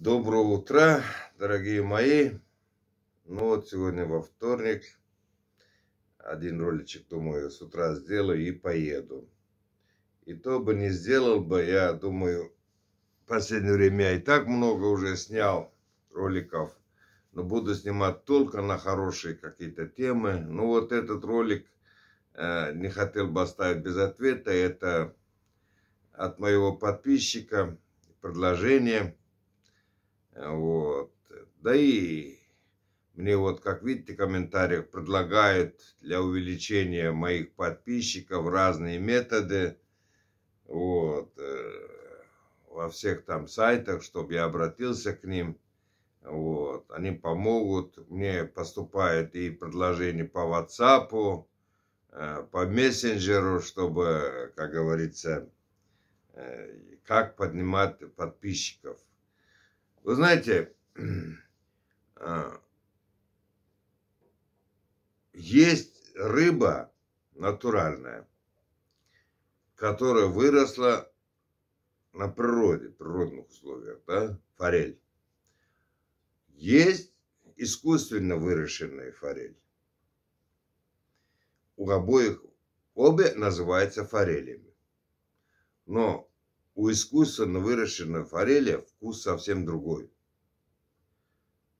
Доброе утро, дорогие мои. Ну вот сегодня во вторник. Один роличек, думаю, с утра сделаю и поеду. И то бы не сделал бы, я думаю, в последнее время я и так много уже снял роликов. Но буду снимать только на хорошие какие-то темы. Ну вот этот ролик э, не хотел бы оставить без ответа. Это от моего подписчика предложение – вот. Да и мне вот, как видите, в комментариях предлагают для увеличения моих подписчиков разные методы. Вот. Э, во всех там сайтах, чтобы я обратился к ним. Вот. Они помогут. Мне поступают и предложения по WhatsApp, э, по мессенджеру, чтобы, как говорится, э, как поднимать подписчиков. Вы знаете, а, есть рыба натуральная, которая выросла на природе, природных условиях, да, форель. Есть искусственно выращенная форель. У обоих обе называются форелями. Но у искусственно выращенной форели вкус совсем другой.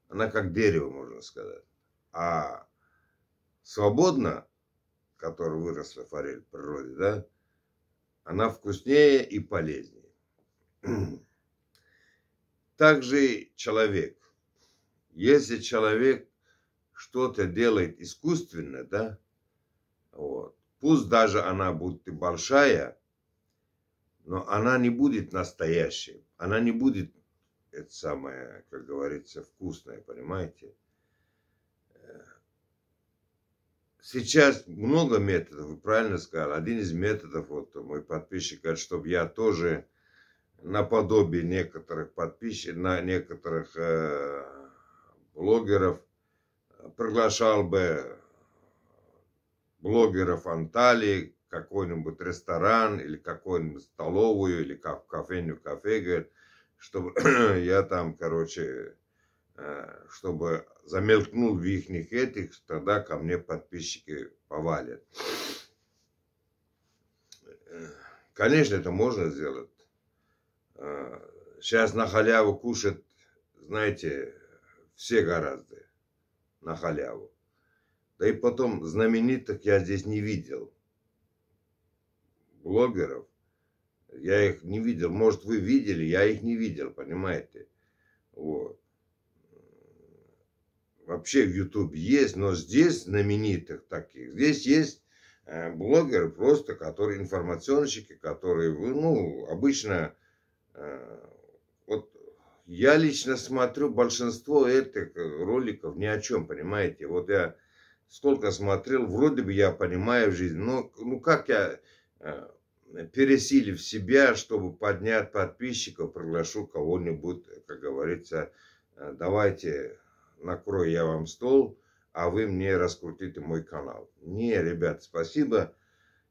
Она как дерево, можно сказать. А свободно, которая выросла форель в природе, да, она вкуснее и полезнее. Также человек. Если человек что-то делает искусственно, да, вот, пусть даже она будет большая, но она не будет настоящей, она не будет это самое, как говорится, вкусное, понимаете? Сейчас много методов, вы правильно сказали. Один из методов, вот мой подписчик говорит, чтобы я тоже наподобие некоторых подписчиков, на некоторых э, блогеров, приглашал бы блогеров Анталии, какой-нибудь ресторан или какую-нибудь столовую или как кофейню кафе, говорит, чтобы я там, короче, э, чтобы замелькнул в их этих, тогда ко мне подписчики повалят. Э, конечно, это можно сделать. Сейчас э, на халяву кушают, знаете, все гораздо на халяву. Да и потом знаменитых я здесь не видел блогеров. Я их не видел. Может, вы видели, я их не видел, понимаете? Вот. Вообще в Ютубе есть, но здесь знаменитых таких. Здесь есть э, блогеры просто, которые информационщики, которые, ну, обычно... Э, вот я лично смотрю большинство этих роликов ни о чем, понимаете? Вот я сколько смотрел, вроде бы я понимаю жизнь, но ну как я, Э, пересилив себя, чтобы поднять подписчиков, приглашу кого-нибудь, как говорится, э, давайте накрою я вам стол, а вы мне раскрутите мой канал. Не, ребят, спасибо,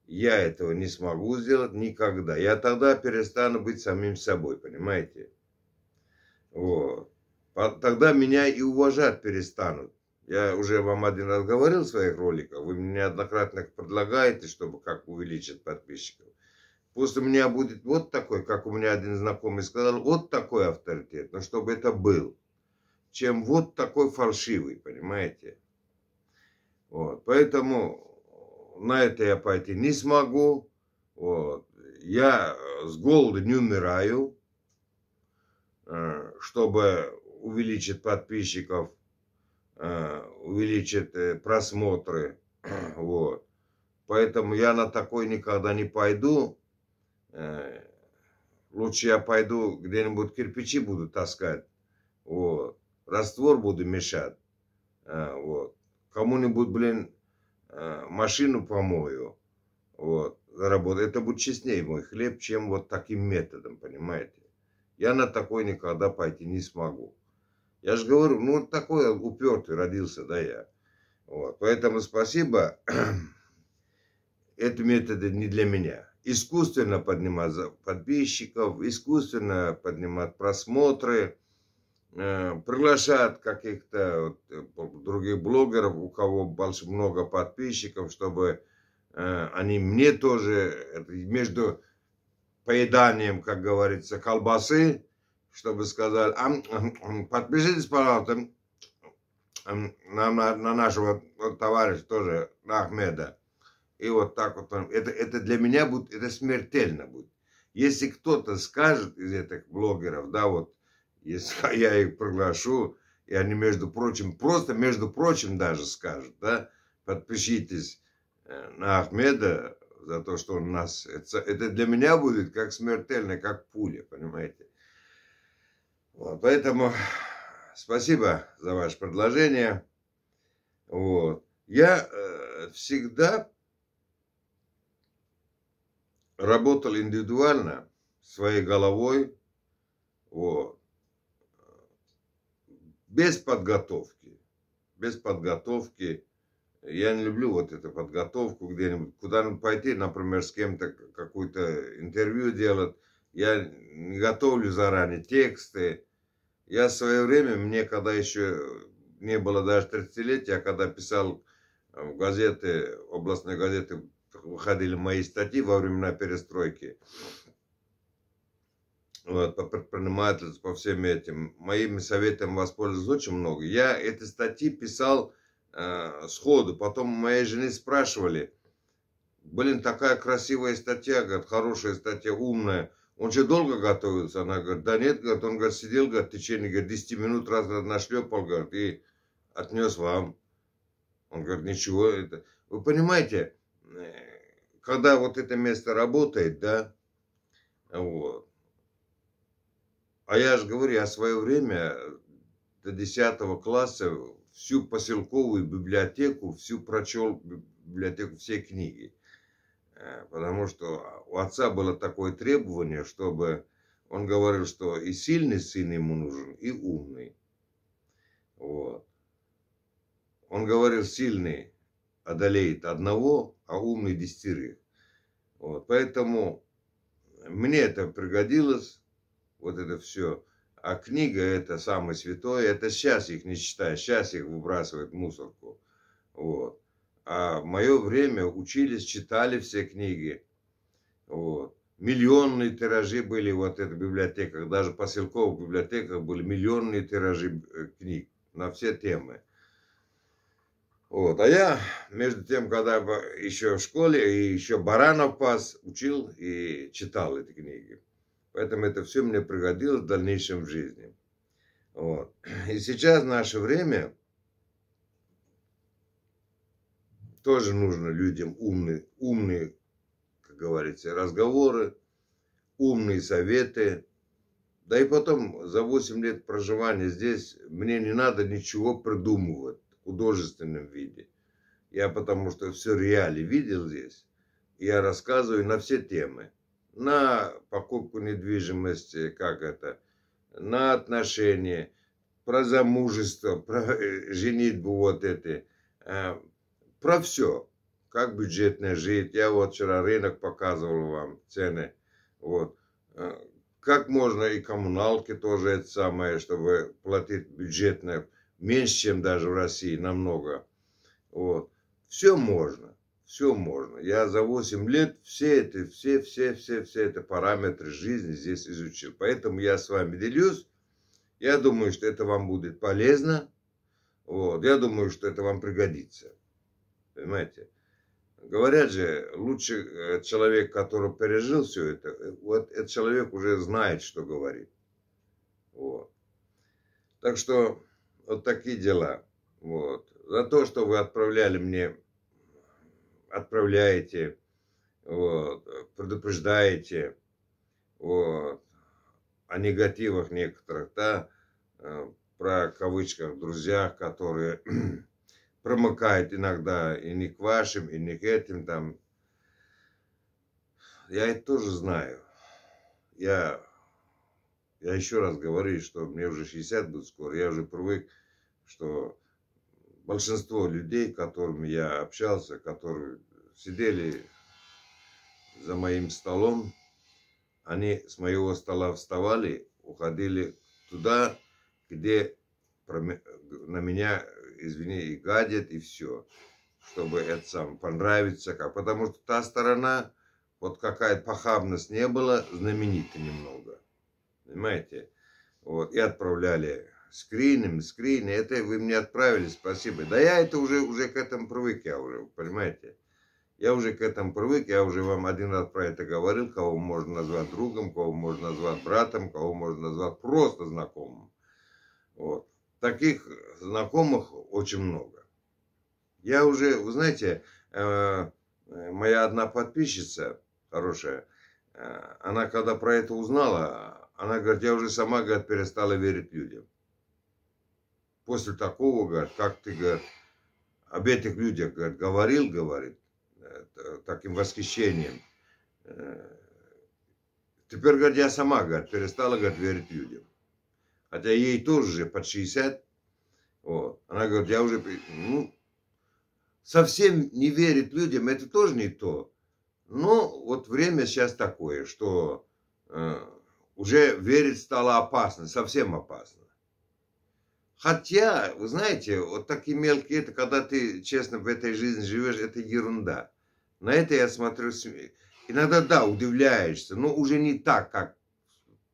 я этого не смогу сделать никогда. Я тогда перестану быть самим собой, понимаете? Вот. Тогда меня и уважать перестанут. Я уже вам один раз говорил в своих роликах, вы мне неоднократно предлагаете, чтобы как увеличить подписчиков. Пусть у меня будет вот такой, как у меня один знакомый сказал, вот такой авторитет, но чтобы это был. Чем вот такой фальшивый, понимаете? Вот, поэтому на это я пойти не смогу. Вот. Я с голода не умираю, э, чтобы увеличить подписчиков Э, увеличит э, просмотры. Вот. Поэтому я на такой никогда не пойду. Э, лучше я пойду где-нибудь кирпичи буду таскать. Вот. Раствор буду мешать. Вот. Кому-нибудь, блин, машину помою. Вот. Заработаю. Это будет честнее мой хлеб, чем вот таким методом, понимаете? Я на такой никогда пойти не смогу. Я же говорю, ну такой упертый родился, да я. Вот. Поэтому спасибо. Это методы не для меня. Искусственно поднимать подписчиков, искусственно поднимать просмотры, э, приглашать каких-то э, других блогеров, у кого больше много подписчиков, чтобы э, они мне тоже между поеданием, как говорится, колбасы чтобы сказать, а, подпишитесь, пожалуйста, на, на, на нашего товарища тоже, на Ахмеда. И вот так вот. Это, это для меня будет, это смертельно будет. Если кто-то скажет из этих блогеров, да, вот, если я их приглашу, и они, между прочим, просто, между прочим, даже скажут, да, подпишитесь э, на Ахмеда за то, что он нас... Это, это для меня будет как смертельно, как пуля, понимаете? Вот, поэтому спасибо за ваше предложение. Вот. Я э, всегда работал индивидуально, своей головой, вот, без подготовки, без подготовки. Я не люблю вот эту подготовку где-нибудь, куда-нибудь пойти, например, с кем-то какое-то интервью делать, я не готовлю заранее тексты. Я в свое время, мне когда еще не было даже 30 лет, я когда писал э, в газеты, областные газеты, выходили мои статьи во времена перестройки, вот, по предпринимательству, по всем этим, моими советами воспользовались очень много. Я эти статьи писал э, сходу, потом моей жены спрашивали, блин, такая красивая статья, говорит, хорошая статья, умная, он же долго готовился. Она говорит, да нет, говорит, он говорит, сидел говорит, в течение говорит, 10 минут раз нашлепал, говорит, и отнес вам. Он говорит, ничего, это... Вы понимаете, э, когда вот это место работает, да, вот. А я же говорю, я в свое время до 10 класса всю поселковую библиотеку, всю прочел библиотеку, все книги. Э, потому что у отца было такое требование, чтобы он говорил, что и сильный сын ему нужен, и умный. Вот. Он говорил, сильный одолеет одного, а умный десятерых. Вот. Поэтому мне это пригодилось, вот это все. А книга это самое святое, это сейчас их не читаешь, сейчас их выбрасывают в мусорку. Вот. А в мое время учились, читали все книги. Вот. Миллионные тиражи были вот эта библиотека. Даже поселковых библиотеках были миллионные тиражи э, книг на все темы. Вот. А я, между тем, когда еще в школе, и еще баранов пас, учил и читал эти книги. Поэтому это все мне пригодилось в дальнейшем в жизни. Вот. И сейчас наше время – Тоже нужно людям умные, умные, как говорится, разговоры, умные советы. Да и потом, за 8 лет проживания здесь, мне не надо ничего придумывать в художественном виде. Я потому что все реали видел здесь. Я рассказываю на все темы. На покупку недвижимости, как это, на отношения, про замужество, про э, женитьбу вот эти, про все. Как бюджетно жить. Я вот вчера рынок показывал вам, цены. Вот. Э, как можно и коммуналки тоже это самое, чтобы платить бюджетно меньше, чем даже в России, намного. Вот. Все можно. Все можно. Я за 8 лет все это, все, все, все, все это параметры жизни здесь изучил. Поэтому я с вами делюсь. Я думаю, что это вам будет полезно. Вот. Я думаю, что это вам пригодится. Понимаете? Говорят же, лучше э, человек, который пережил все это, э, вот этот человек уже знает, что говорит. Вот. Так что вот такие дела. Вот. За то, что вы отправляли мне, отправляете, вот, предупреждаете вот, о негативах некоторых, да, э, про кавычках друзьях, которые промыкает иногда и не к вашим, и не к этим там. Я это тоже знаю. Я, я еще раз говорю, что мне уже 60 будет скоро. Я уже привык, что большинство людей, с которыми я общался, которые сидели за моим столом, они с моего стола вставали, уходили туда, где на меня извини, и гадят и все. Чтобы это сам понравиться Как. Потому что та сторона, вот какая похабность не было, знаменита немного. Понимаете? Вот, и отправляли скринами, скрины. Это вы мне отправили, спасибо. Да я это уже, уже к этому привык, я уже, понимаете? Я уже к этому привык, я уже вам один раз про это говорил, кого можно назвать другом, кого можно назвать братом, кого можно назвать просто знакомым. Вот таких знакомых очень много. Я уже, вы знаете, э, моя одна подписчица хорошая, э, она когда про это узнала, она говорит, я уже сама, говорит, перестала верить людям. После такого, говорит, как ты, говорит, об этих людях, говорит, говорил, говорит, э, таким восхищением. Теперь, говорит, я сама, говорит, перестала, говорит, верить людям хотя ей тоже под 60. Вот. Она говорит, я уже... Ну, совсем не верит людям, это тоже не то. Но вот время сейчас такое, что э, уже верить стало опасно, совсем опасно. Хотя, вы знаете, вот такие мелкие, это когда ты честно в этой жизни живешь, это ерунда. На это я смотрю, иногда, да, удивляешься, но уже не так, как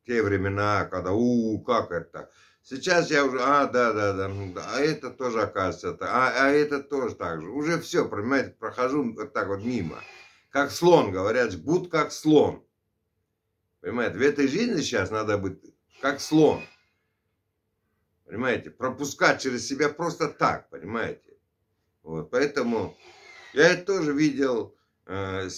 те времена, когда у, -у как это. Сейчас я уже, а, да, да, да, ну, а это тоже оказывается, это, а, а это тоже так же. Уже все, понимаете, прохожу вот так вот мимо. Как слон, говорят, будь как слон. Понимаете, в этой жизни сейчас надо быть как слон. Понимаете, пропускать через себя просто так, понимаете. Вот, поэтому я это тоже видел, э,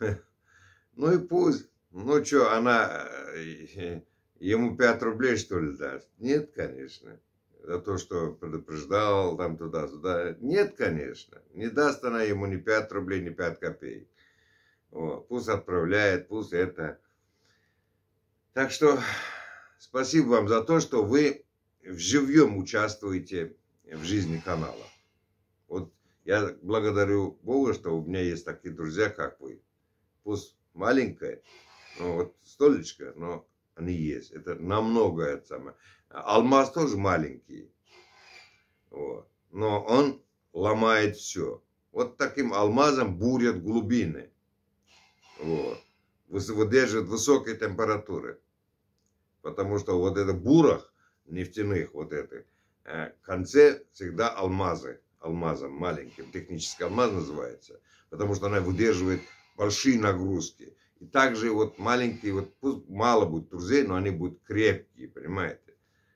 э, ну и пусть. Ну что, она э, ему 5 рублей что ли даст? Нет, конечно. За то, что предупреждал там туда-сюда. Нет, конечно. Не даст она ему ни 5 рублей, ни 5 копеек. Вот. Пусть отправляет, пусть это. Так что спасибо вам за то, что вы вживьем участвуете в жизни канала. Вот я благодарю Бога, что у меня есть такие друзья, как вы. Пусть маленькая, ну, вот столечко, но они есть. Это намного это самое. Алмаз тоже маленький. Вот. Но он ломает все. Вот таким алмазом бурят глубины. Вот. Выдерживает высокие температуры. Потому что вот это бурах нефтяных, вот это, э, в конце всегда алмазы. Алмазом маленьким. Технический алмаз называется. Потому что она выдерживает большие нагрузки. И также вот маленькие, вот пусть мало будет друзей, но они будут крепкие, понимаете.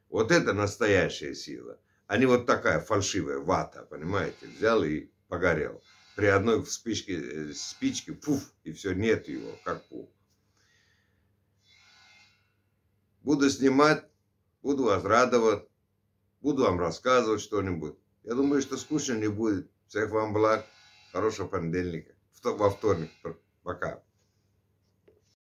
Вот это настоящая сила. Они вот такая фальшивая вата, понимаете. Взял и погорел. При одной спичке, э, спичке, пуф, и все, нет его, как пух. Буду снимать, буду вас радовать, буду вам рассказывать что-нибудь. Я думаю, что скучно не будет. Всех вам благ. Хорошего понедельника. Во вторник. Пока.